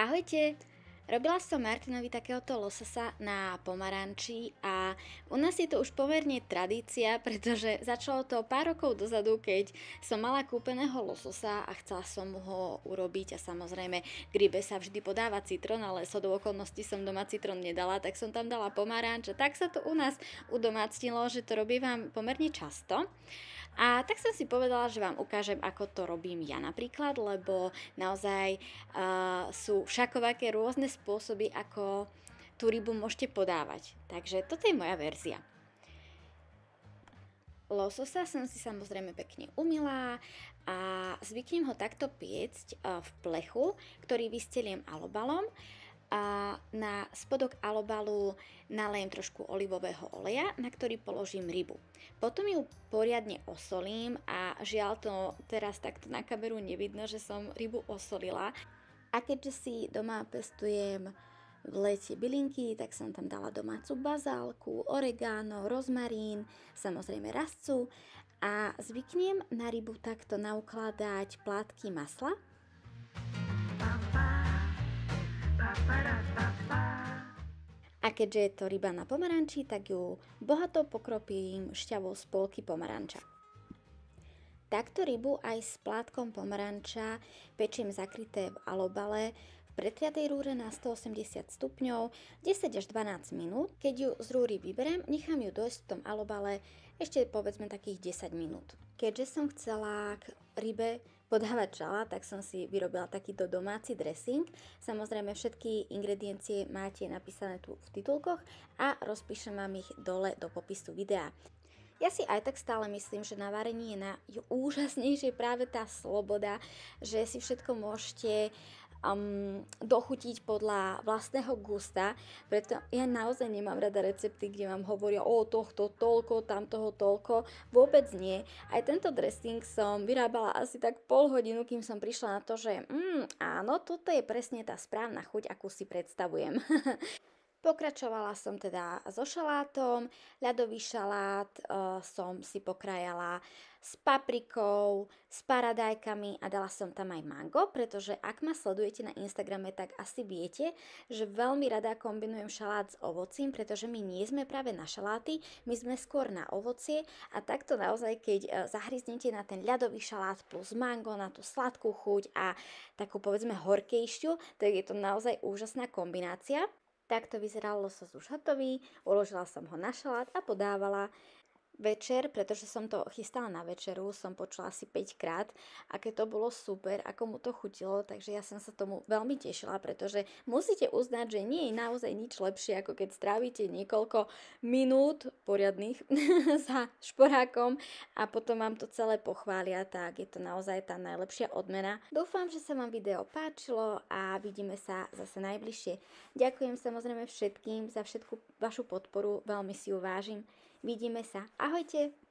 Ahojte! Robila som Martinovi takéhoto lososa na pomaranči a u nás je to už pomerne tradícia, pretože začalo to pár rokov dozadu, keď som mala kúpeného lososa a chcela som ho urobiť a samozrejme k rybe sa vždy podáva citrón, ale so do okolností som doma citrón nedala, tak som tam dala pomaranč a tak sa to u nás udomácnilo, že to robím pomerne často. A tak som si povedala, že vám ukážem, ako to robím ja napríklad, lebo naozaj uh, sú všakovaké rôzne spôsoby, ako tú rybu môžete podávať. Takže toto je moja verzia. Lososa som si samozrejme pekne umila a zvyknem ho takto piecť e, v plechu, ktorý vysteliem alobalom. A na spodok alobalu nalejem trošku olivového oleja, na ktorý položím rybu. Potom ju poriadne osolím a žiaľ to teraz takto na kameru nevidno, že som rybu osolila. A keďže si doma pestujem v lete bylinky, tak som tam dala domácu bazálku, oregano, rozmarín, samozrejme rastcu a zvyknem na rybu takto naukladať plátky masla. A keďže je to ryba na pomaranči, tak ju bohato pokropím šťavou z polky pomaranča. Takto rybu aj s plátkom pomaranča pečiem zakryté v alobale pretiatej rúre na 180 stupňov 10 až 12 minút. Keď ju z rúry vyberiem, nechám ju dojsť v tom alobale ešte povedzme takých 10 minút. Keďže som chcela k rybe podávať žala, tak som si vyrobila takýto domáci dressing. Samozrejme všetky ingrediencie máte napísané tu v titulkoch a rozpíšem vám ich dole do popisu videa. Ja si aj tak stále myslím, že na varení je na úžasnejšie práve tá sloboda, že si všetko môžete um, dochutiť podľa vlastného gusta, preto ja naozaj nemám rada recepty, kde vám hovoria o tohto toľko, tam toho toľko, vôbec nie. Aj tento dressing som vyrábala asi tak pol hodinu, kým som prišla na to, že mm, áno, toto je presne tá správna chuť, akú si predstavujem. Pokračovala som teda so šalátom, ľadový šalát e, som si pokrajala s paprikou, s paradajkami a dala som tam aj mango, pretože ak ma sledujete na Instagrame, tak asi viete, že veľmi rada kombinujem šalát s ovocím, pretože my nie sme práve na šaláty, my sme skôr na ovocie a takto naozaj, keď eh, zahryznete na ten ľadový šalát plus mango, na tú sladkú chuť a takú povedzme horkejšiu, tak je to naozaj úžasná kombinácia. Takto vyzeralo losos už hotový, uložila som ho na šalát a podávala večer, pretože som to chystala na večeru, som počula asi 5 krát, aké to bolo super, ako mu to chutilo, takže ja som sa tomu veľmi tešila, pretože musíte uznať, že nie je naozaj nič lepšie, ako keď strávite niekoľko minút poriadných za šporákom a potom vám to celé pochvália, tak je to naozaj tá najlepšia odmena. Dúfam, že sa vám video páčilo a vidíme sa zase najbližšie. Ďakujem samozrejme všetkým za všetku vašu podporu, veľmi si ju vážim. Vidíme sa. Ahojte!